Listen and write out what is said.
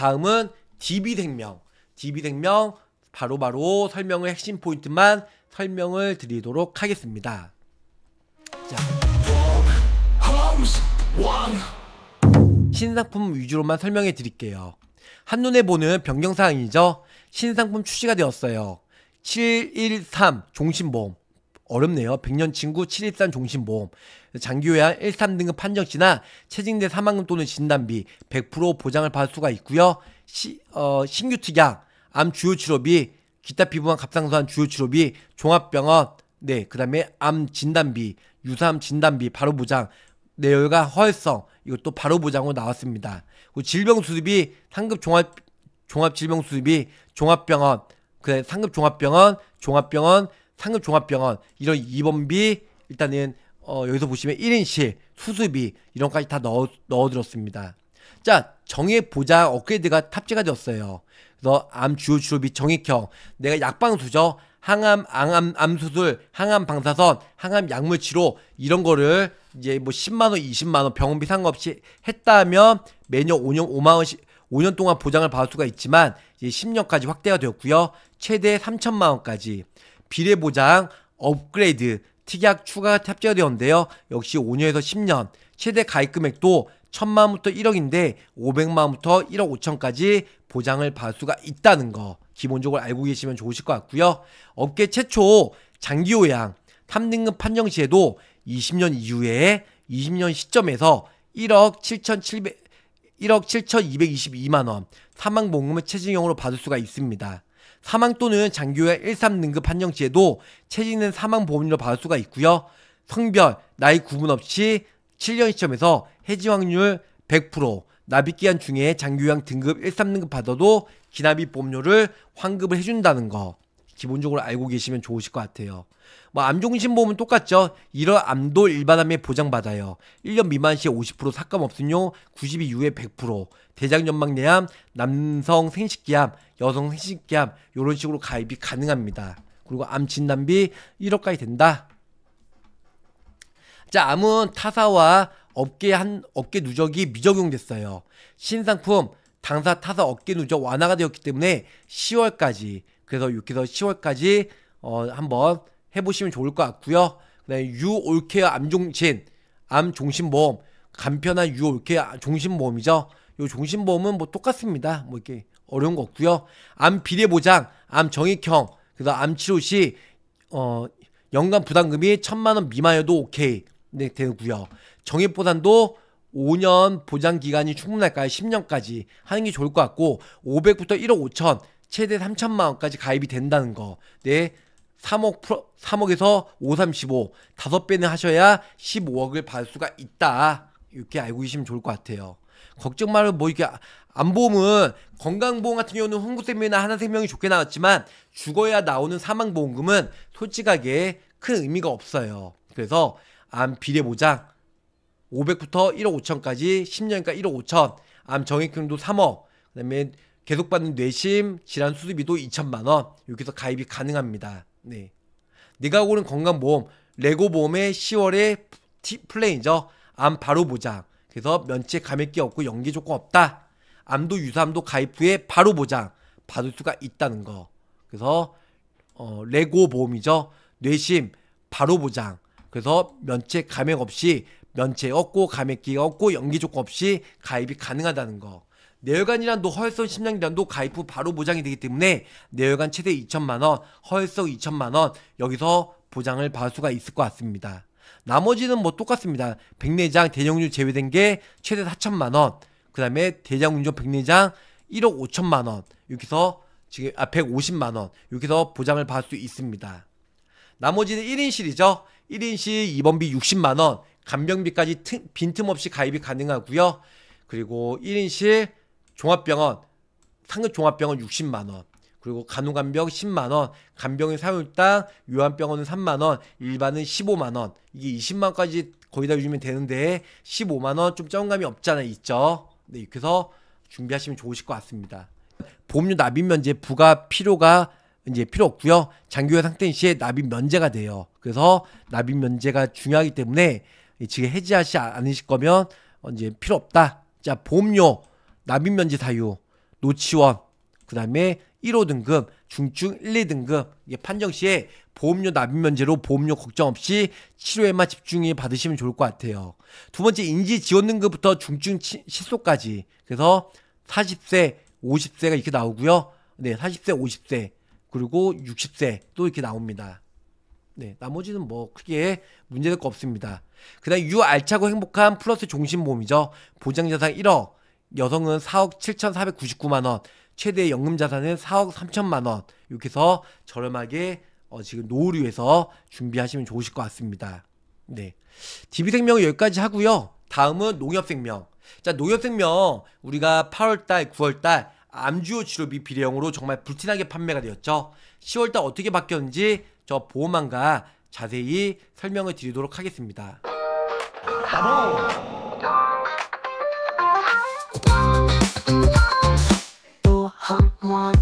다음은 DB생명. DB생명 바로바로 설명의 핵심 포인트만 설명을 드리도록 하겠습니다. 자. 신상품 위주로만 설명해 드릴게요. 한눈에 보는 변경사항이죠. 신상품 출시가 되었어요. 713 종신보험. 어렵네요. 백년 친구 713 종신보험, 장기요양 1, 3등급 판정시나 체증대 사망금 또는 진단비 100% 보장을 받을 수가 있고요. 시, 어, 신규 특약, 암 주요 치료비, 기타 피부암 갑상선 주요 치료비, 종합병원, 네, 그 다음에 암 진단비, 유사암 진단비 바로 보장, 내열과 허혈성 이것도 바로 보장으로 나왔습니다. 그리고 질병 수습이 상급 종합 종합 질병 수습이 종합병원, 그 상급 종합병원, 종합병원, 상급 종합병원 이런 입원비 일단은 어, 여기서 보시면 1인실 수술비 이런까지 다 넣어 넣어들었습니다. 자 정의 보장 업그레이드가 탑재가 되었어요. 그래서 암 주요 주요비 정액형 내가 약방수저 항암 암암 암수술 항암 방사선 항암 약물 치료 이런 거를 이제 뭐 10만 원, 20만 원 병원비 상관없이 했다면 매년 5년 5만 원씩 5년 동안 보장을 받을 수가 있지만 이제 10년까지 확대가 되었고요. 최대 3천만 원까지 비례 보장 업그레이드 특약 추가가 탑재되었는데요. 가 역시 5년에서 10년 최대 가입 금액도 1 0 0 0만부터 1억인데 500만부터 1억 5천까지 보장을 받을 수가 있다는 거 기본적으로 알고 계시면 좋으실 것 같고요. 업계 최초 장기 요양 3등급 판정 시에도 20년 이후에 20년 시점에서 1억 7,700 1억 7,222만 원 사망 보험금을 최저형으로 받을 수가 있습니다. 사망 또는 장교와 13 등급 판정치에도 체지는 사망 보험료를 받을 수가 있고요. 성별, 나이 구분 없이 7년 시점에서 해지 확률 100%, 납입기한 중에 장교양 등급 13등급 받아도 기납입 보험료를 환급을 해준다는 거. 기본적으로 알고 계시면 좋으실 것 같아요. 뭐 암종신보험은 똑같죠. 이런 암도 일반암에 보장받아요. 1년 미만 시50% 삭감 없음료, 90일 이후에 100%, 대장연막내암, 남성 생식기암, 여성 생식기암 이런 식으로 가입이 가능합니다. 그리고 암 진단비 1억까지 된다. 자, 암은 타사와 업계 한 업계 누적이 미적용됐어요. 신상품 당사 타사 업계 누적 완화가 되었기 때문에 10월까지 그래서 6에서 10월까지 어, 한번 해보시면 좋을 것 같고요. 그다음에 유올케어 암종신, 암종신보험, 간편한 유올케어 종신보험이죠. 요 종신보험은 뭐 똑같습니다. 뭐 이렇게 어려운 거 없고요. 암 비례 보장, 암 정액형, 그래서 암 치료 시 어, 연간 부담금이 천만 원미만여도 오케이 네, 되고요. 정액 보단도 5년 보장 기간이 충분할까요? 10년까지 하는 게 좋을 것 같고 500부터 1억 5천 최대 3천만 원까지 가입이 된다는 거. 네. 3억 프로, 3억에서 5, 35, 5배는 하셔야 15억을 받을 수가 있다. 이렇게 알고 계시면 좋을 것 같아요. 걱정 말고 뭐 이렇게 안보험은 건강보험 같은 경우는 홍보세명이나 하나생명이 좋게 나왔지만 죽어야 나오는 사망보험금은 솔직하게 큰 의미가 없어요. 그래서 암 비례보장 500부터 1억 5천까지 1 0년이니 1억 5천 암 정액형도 3억 그 다음에 계속받는 뇌심, 질환 수술비도 2천만원, 여기서 가입이 가능합니다. 네. 네가 고른 건강보험, 레고보험의 10월에 플레이죠암 바로 보장. 그래서 면책 감액기 없고 연기 조건 없다. 암도 유사암도 가입 후에 바로 보장. 받을 수가 있다는 거. 그래서, 어, 레고 보험이죠. 뇌심, 바로 보장. 그래서 면책 감액 없이, 면책 없고, 감액기 가 없고, 연기 조건 없이 가입이 가능하다는 거. 내열관이란도 허혈성 심장질환 도 가입 후 바로 보장이 되기 때문에 내열관 최대 2천만 원, 허혈성 2천만 원 여기서 보장을 받을 수가 있을 것 같습니다. 나머지는 뭐 똑같습니다. 백내장 대형류 제외된 게 최대 4천만 원, 그 다음에 대장 운전 백내장 1억 5천만 원 여기서 지금 아 150만 원 여기서 보장을 받을 수 있습니다. 나머지는 1인실이죠. 1인실 입원비 60만 원, 간병비까지 빈틈없이 가입이 가능하고요. 그리고 1인실 종합병원 상급 종합병원 60만 원. 그리고 간호간병 10만 원, 간병인 사용당 요한병원은 3만 원, 일반은 15만 원. 이게 20만 원까지 거의 다요즘면 되는데 15만 원좀짜 적감이 없잖아요. 있죠. 네, 그래서 준비하시면 좋으실 것 같습니다. 보험료 납입 면제 부가 필요가 이제 필요 없고요. 장기요양 상태인 시에 납입 면제가 돼요. 그래서 납입 면제가 중요하기 때문에 지금 해지하지 않으실 거면 이제 필요 없다. 자, 보험료 난민면제 사유, 노치원, 그 다음에 1호 등급, 중증 1, 2등급 이게 판정 시에 보험료 납입 면제로 보험료 걱정 없이 치료에만 집중해 받으시면 좋을 것 같아요. 두 번째 인지 지원 등급부터 중증 치소까지 그래서 40세, 50세가 이렇게 나오고요. 네, 40세, 50세 그리고 60세 또 이렇게 나옵니다. 네, 나머지는 뭐 크게 문제될 거 없습니다. 그다음 유알차고 행복한 플러스 종신보험이죠. 보장자산 1억, 여성은 4억 7,499만 원, 최대 연금 자산은 4억 3천만 원. 이렇게 해서 저렴하게 어, 지금 노후류에서 준비하시면 좋으실 것 같습니다. 네. DB생명은 여기까지 하고요. 다음은 농협생명. 자, 농협생명 우리가 8월달, 9월달 암주호 치료비 비례형으로 정말 불티나게 판매가 되었죠. 10월달 어떻게 바뀌었는지 저 보험안과 자세히 설명을 드리도록 하겠습니다. 바로 ตัวหอมมอน